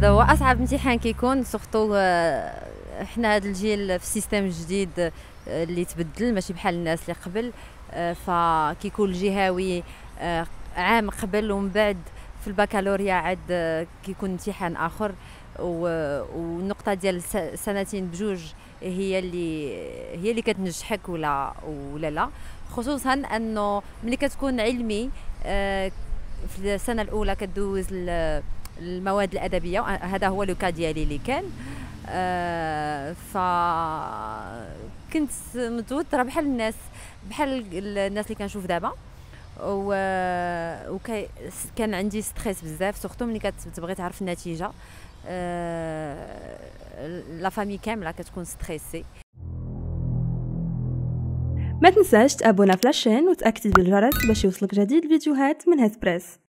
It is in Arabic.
هذا هو اصعب امتحان كيكون سورتو آه، حنا هذا الجيل في السيستم الجديد آه، اللي تبدل ماشي بحال الناس اللي قبل آه، فكيكون الجهاوي عام قبل ومن بعد في البكالوريا عاد كيكون امتحان اخر والنقطه ديال سنتين بجوج هي اللي هي اللي كتنجحك ولا ولا لا خصوصا انه ملي كتكون علمي في السنه الاولى كدوز المواد الادبيه هذا هو لو كا ديالي اللي كان آه، ف كنت متوتره بحال الناس بحال الناس اللي كنشوف دابا و وكان عندي ستريس بزاف سورتو ملي كتبغي تعرف النتيجه آه، لا فامي كامله كتكون ستريسي ما تنساش تابونا فلاشين وتاكتيفي الجرس باش يوصلك جديد الفيديوهات من هاد بريس